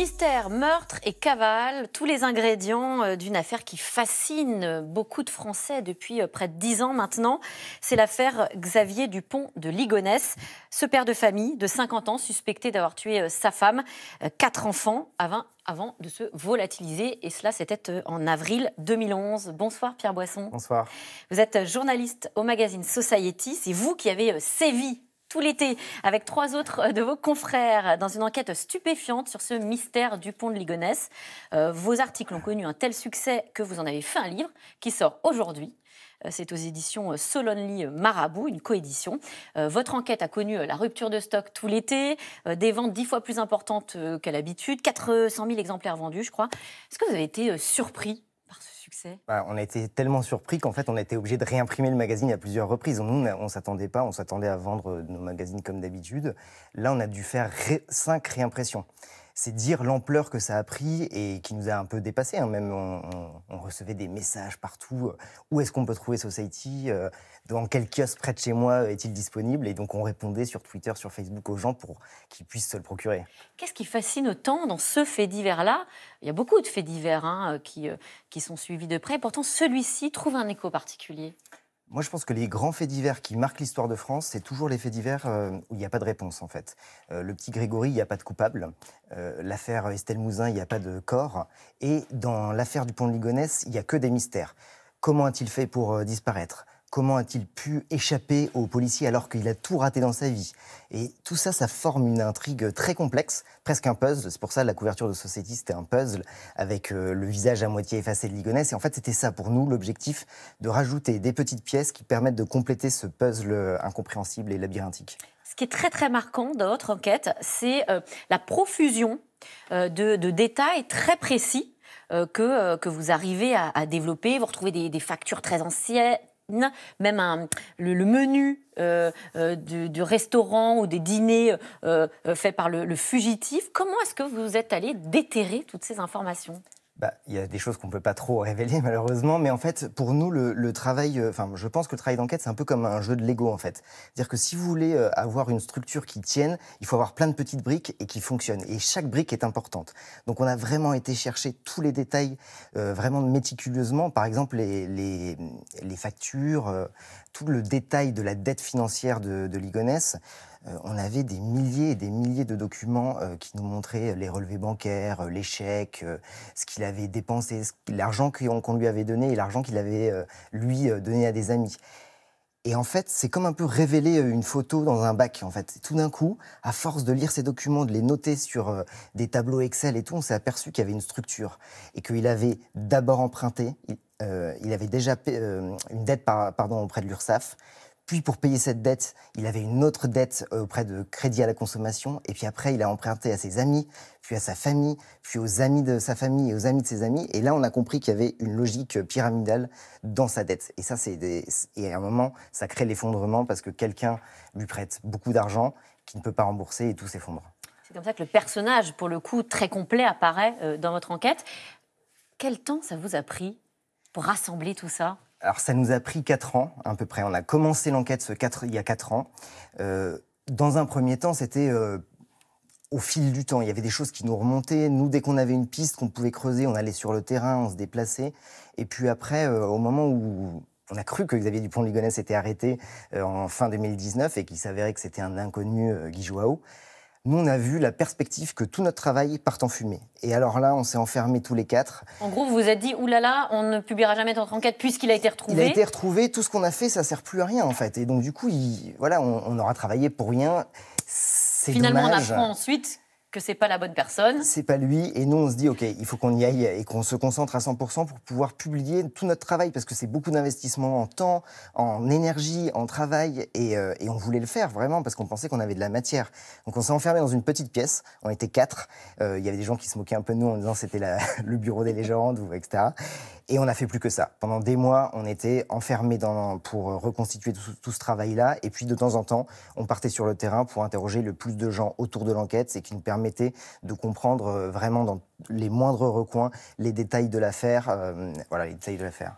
Mystère, meurtre et cavale, tous les ingrédients euh, d'une affaire qui fascine euh, beaucoup de Français depuis euh, près de dix ans maintenant. C'est l'affaire Xavier Dupont de Ligonnès, ce père de famille de 50 ans suspecté d'avoir tué sa femme, quatre enfants, avant de se volatiliser. Et cela, c'était en avril 2011. Bonsoir Pierre Boisson. Bonsoir. Vous êtes journaliste au magazine Society. C'est vous qui avez sévi tout l'été avec trois autres euh, de vos confrères dans une enquête stupéfiante sur ce mystère du pont de Ligonesse. Euh, vos articles ont connu un tel succès que vous en avez fait un livre qui sort aujourd'hui. Euh, c'est aux éditions Solonly Marabout, une coédition. Votre enquête a connu la rupture de stock tout l'été, des ventes dix fois plus importantes qu'à l'habitude, 400 000 exemplaires vendus, je crois. Est-ce que vous avez été surpris par ce succès bah, On a été tellement surpris qu'en fait, on a été obligé de réimprimer le magazine à plusieurs reprises. Nous, on ne s'attendait pas, on s'attendait à vendre euh, nos magazines comme d'habitude. Là, on a dû faire cinq réimpressions c'est dire l'ampleur que ça a pris et qui nous a un peu dépassé. Hein. Même on, recevait des messages partout. Euh, où est-ce qu'on peut trouver Society euh, Dans quel kiosque près de chez moi est-il disponible Et donc on répondait sur Twitter, sur Facebook aux gens pour qu'ils puissent se le procurer. Qu'est-ce qui fascine autant dans ce fait divers-là Il y a beaucoup de faits divers hein, euh, qui, qui sont suivis de près. Pourtant, celui-ci trouve un écho particulier. Moi, je pense que les grands faits divers qui marquent l'histoire de France, c'est toujours les faits divers euh, où il n'y a pas de réponse, en fait. Euh, le petit Grégory, il n'y a pas de coupable. Euh, l'affaire Estelle Mouzin, il n'y a pas de corps. Et dans l'affaire du pont de ligonès il n'y a que des mystères. Comment a-t-il fait pour disparaître Comment a-t-il pu échapper aux policiers alors qu'il a tout raté dans sa vie Et tout ça, ça forme une intrigue très complexe, presque un puzzle. C'est pour ça la couverture de Society, c'était un puzzle avec euh, le visage à moitié effacé de Ligonès. Et en fait, c'était ça pour nous, l'objectif de rajouter des petites pièces qui permettent de compléter ce puzzle euh, incompréhensible et labyrinthique. Ce qui est très très marquant dans votre enquête, c'est euh, la profusion de, détails très précis que, vous arrivez à, développer. Vous retrouvez des factures très anciennes, même le, menu euh, euh, du, restaurant ou des dîners euh, faits par le, le fugitif. Comment est-ce que vous êtes allé déterrer toutes ces informations bah, il y a des choses qu'on ne peut pas trop révéler malheureusement, mais en fait, pour nous, le, travail, euh, enfin, je pense que le travail d'enquête, c'est un peu comme un jeu de Lego en fait. dire que si vous voulez euh, avoir une structure qui tienne, il faut avoir plein de petites briques et qui fonctionnent. Et chaque brique est importante. Donc, on a vraiment été chercher tous les détails euh, vraiment méticuleusement. Par exemple, les factures, tout le détail de la dette financière de, Ligonès, euh, on avait des milliers et des milliers de documents euh, qui nous montraient les relevés bancaires, euh, les chèques, ce qu'il avait dépensé, l'argent qu'on lui avait donné et l'argent qu'il avait, lui, donné à des amis. Et en fait, c'est comme un peu révéler euh, une photo dans un bac. En fait, tout d'un coup, à force de lire ces documents, de les noter sur euh, des tableaux Excel et tout, on s'est aperçu qu'il y avait une structure et qu'il avait d'abord emprunté. Il, euh, avait déjà une dette pardon, auprès de l'URSSAF puis pour payer cette dette, il avait une autre dette euh, auprès de Crédit à la consommation. Et puis après, il a emprunté à ses amis, puis à sa famille, puis aux amis de sa famille et aux amis de ses amis. Et là, on a compris qu'il y avait une logique pyramidale dans sa dette. Et ça, c'est à un moment, ça crée l'effondrement parce que quelqu'un lui prête beaucoup d'argent qu'il ne peut pas rembourser et tout s'effondre. C'est comme ça que le personnage, pour le coup, très complet, apparaît euh, dans votre enquête. Quel temps ça vous a pris pour rassembler tout ça alors ça nous a pris 4 ans à peu près. On a commencé l'enquête il y a 4 ans. Euh, dans un premier temps, c'était euh, au fil du temps. Il y avait des choses qui nous remontaient. Nous, dès qu'on avait une piste qu'on pouvait creuser, on allait sur le terrain, on se déplaçait. Et puis après, euh, au moment où on a cru que Xavier Dupont-Ligonnès était arrêté en fin 2019 et qu'il s'avérait que c'était un inconnu, Guy Joao, nous, on a vu la perspective que tout notre travail part en fumée. Et alors là, on s'est enfermés tous les quatre. En gros, vous vous êtes dit, là, on ne publiera jamais notre enquête puisqu'il a été retrouvé. Il a été retrouvé, tout ce qu'on a fait, ça sert plus à rien en fait. Et donc du coup, voilà, on, aura travaillé pour rien. C'est Finalement, on apprend ensuite que c'est pas la bonne personne. C'est pas lui. Et nous, on se dit, OK, il faut qu'on y aille et qu'on se concentre à 100% pour pouvoir publier tout notre travail, parce que c'est beaucoup d'investissement en temps, en énergie, en travail. Euh, et, on voulait le faire vraiment, parce qu'on pensait qu'on avait de la matière. Donc on s'est enfermé dans une petite pièce. On était quatre. Euh, il y avait des gens qui se moquaient un peu de nous en disant c'était le bureau des légendes, ou etc. Et on n'a fait plus que ça. Pendant des mois, on était enfermés dans, pour reconstituer tout, ce travail-là. Et puis de temps en temps, on partait sur le terrain pour interroger le plus de gens autour de l'enquête, ce qui nous permet permettait de comprendre euh, vraiment dans les moindres recoins les détails de l'affaire. Euh, voilà, les détails de l'affaire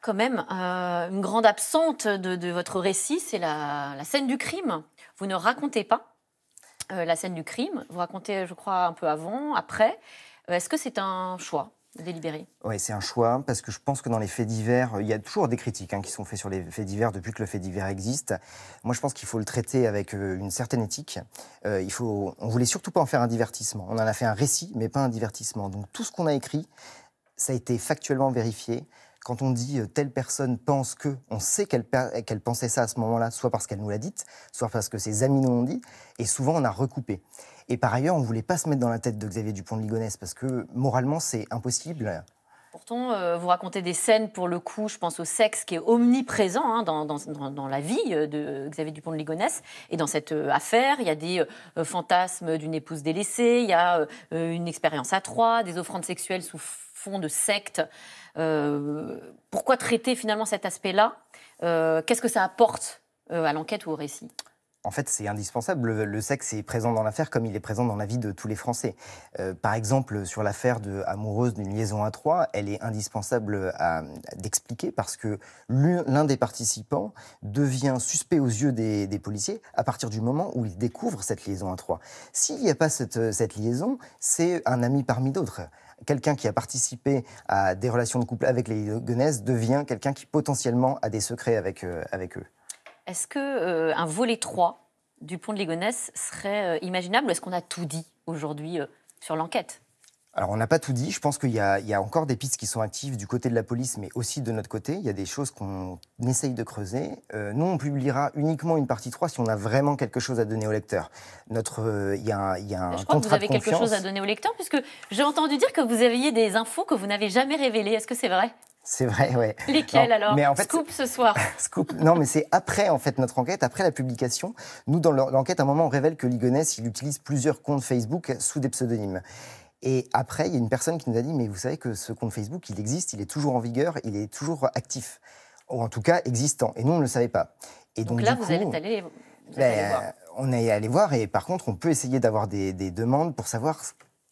quand même euh, une grande absente de, votre récit, c'est la, scène du crime. Vous ne racontez pas la scène du crime, vous racontez, je crois, un peu avant, après. Est-ce que c'est un choix délibéré Oui, c'est un choix, parce que je pense que dans les faits divers, il y a toujours des critiques hein, qui sont faites sur les faits divers depuis que le fait divers existe. Moi, je pense qu'il faut le traiter avec euh, une certaine éthique. Euh, il faut, on voulait surtout pas en faire un divertissement. On en a fait un récit, mais pas un divertissement. Donc tout ce qu'on a écrit, ça a été factuellement vérifié quand on dit euh, telle personne pense que, on sait qu'elle pensait ça à ce moment-là, soit parce qu'elle nous l'a dit, soit parce que ses amis nous l'ont dit, et souvent on a recoupé. Et par ailleurs, on ne voulait pas se mettre dans la tête de Xavier Dupont de Ligonnès parce que moralement, c'est impossible. Pourtant, euh, vous racontez des scènes, pour le coup, je pense au sexe qui est omniprésent hein, dans, la vie euh, de Xavier Dupont de Ligonnès. Et dans cette euh, affaire, il y a des fantasmes d'une épouse délaissée, il y a une expérience à trois, des offrandes sexuelles sous fond de secte. pourquoi traiter finalement cet aspect-là Qu'est-ce que ça apporte à l'enquête ou au récit en fait, c'est indispensable. Le, sexe est présent dans l'affaire comme il est présent dans la vie de tous les Français. Euh, par exemple, sur l'affaire de amoureuse d'une liaison à trois, elle est indispensable d'expliquer parce que l'un des participants devient suspect aux yeux des, policiers à partir du moment où il découvre cette liaison à trois. S'il n'y a pas cette, liaison, c'est un ami parmi d'autres. Quelqu'un qui a participé à des relations de couple avec les Lyonnaises devient quelqu'un qui potentiellement a des secrets avec, euh, avec eux. Est-ce que euh, un volet 3 du pont de Légonesse serait euh, imaginable ou est-ce qu'on a tout dit aujourd'hui euh, sur l'enquête alors, on n'a pas tout dit. Je pense qu'il y, a encore des pistes qui sont actives du côté de la police, mais aussi de notre côté. Il y a des choses qu'on essaye de creuser. nous, on publiera uniquement une partie 3 si on a vraiment quelque chose à donner au lecteur. Notre, il y a, il un Je crois que vous avez quelque chose à donner au lecteur, puisque j'ai entendu dire que vous aviez des infos que vous n'avez jamais révélées. Est-ce que c'est vrai c'est vrai, ouais. Lesquels alors mais en Scoop ce soir. Scoop. Non, mais c'est après en fait notre enquête, après la publication. Nous, dans l'enquête, à un moment, on révèle que Ligonès, il utilise plusieurs comptes Facebook sous des pseudonymes. Et après, il y a une personne qui nous a dit, mais vous savez que ce compte Facebook, il existe, il est toujours en vigueur, il est toujours actif, ou en tout cas existant. Et nous, on ne le savait pas. Et donc, là, vous, allez, aller ben, voir. On est allé voir, et par contre, on peut essayer d'avoir des demandes pour savoir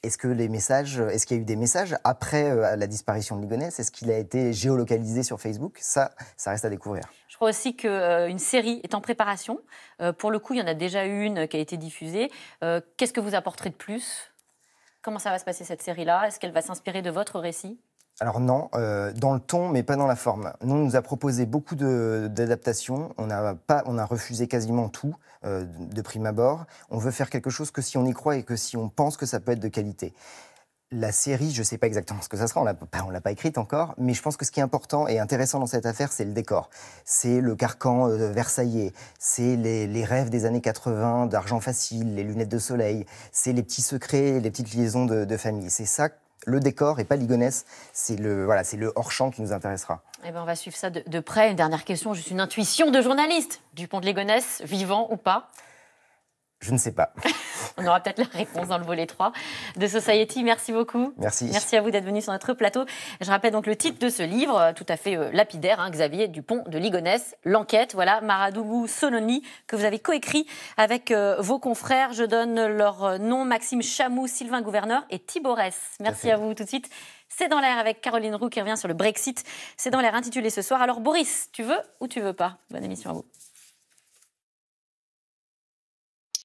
est-ce que les messages, euh, est-ce qu'il y a eu des messages après euh, la disparition de Ligonès Est-ce qu'il a été géolocalisé sur Facebook Ça, ça reste à découvrir. Je crois aussi qu'une euh, série est en préparation. pour le coup, il y en a déjà une qui a été diffusée. Qu'est-ce que vous apporterez de plus Comment ça va se passer cette série-là Est-ce qu'elle va s'inspirer de votre récit alors non, euh, dans le ton, mais pas dans la forme. Nous, on nous a proposé beaucoup d'adaptations. On a pas, on a refusé quasiment tout euh, de prime abord. On veut faire quelque chose que si on y croit et que si on pense que ça peut être de qualité. La série, je ne sais pas exactement ce que ça sera, on ne l'a pas écrite encore, mais je pense que ce qui est important et intéressant dans cette affaire, c'est le décor. C'est le carcan euh, versaillais, c'est les, rêves des années 80 d'argent facile, les lunettes de soleil, c'est les petits secrets, les petites liaisons de, de famille. C'est ça le décor et pas Ligonesse. C'est le, voilà, c'est le hors-champ qui nous intéressera. Eh ben, on va suivre ça de, près. Une dernière question, juste une intuition de journaliste. du pont de Ligonesse, vivant ou pas je ne sais pas. On aura peut-être la réponse dans le volet 3 de Society. Merci beaucoup. Merci. Merci à vous d'être venu sur notre plateau. Je rappelle donc le titre de ce livre, tout à fait euh, lapidaire, hein, Xavier Dupont de Ligonès, L'enquête, voilà, Maradougou Sononi, que vous avez coécrit avec euh, vos confrères. Je donne leur euh, nom, Maxime Chamou, Sylvain Gouverneur et Thiborès. Merci à vous tout de suite. C'est dans l'air avec Caroline Roux qui revient sur le Brexit. C'est dans l'air intitulé ce soir. Alors Boris, tu veux ou tu veux pas Bonne émission à vous.